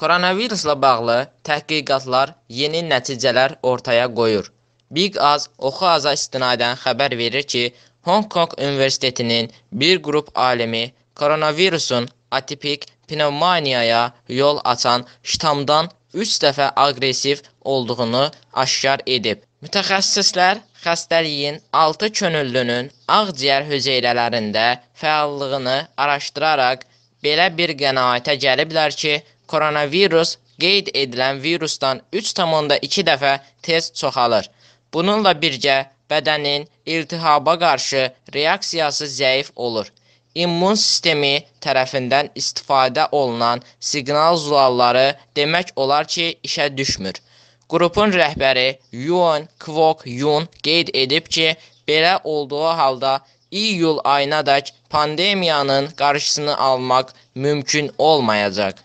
Koronavirusla bağlı təhqiqatlar yeni nəticələr ortaya qoyur. Big Az Oxu Aza istinadən xəbər verir ki, Hong Kong Universitetinin bir qrup alimi koronavirusun atipik pnevmoniyaya yol açan ştamdan 3 dəfə aqressiv olduğunu aşkar edib. Mütəxəssislər xəstəliyin 6 könüllünün ağciyər hüceyrələrində fəallığını araşdıraraq belə bir qənaətə gəliblər ki, Koronavirus qeyd edilən virusdan 3,2 dəfə tez çoxalır. Bununla birgə bədənin iltihaba qarşı reaksiyası zəif olur. İmmun sistemi tərəfindən istifadə olunan siqnal zolaqları demək olar ki, işə düşmür. Qrupun rəhbəri Yuan Kvok Yun qeyd edib ki, belə olduğu halda iyul ayınadək pandemiyanın qarşısını almaq mümkün olmayacaq.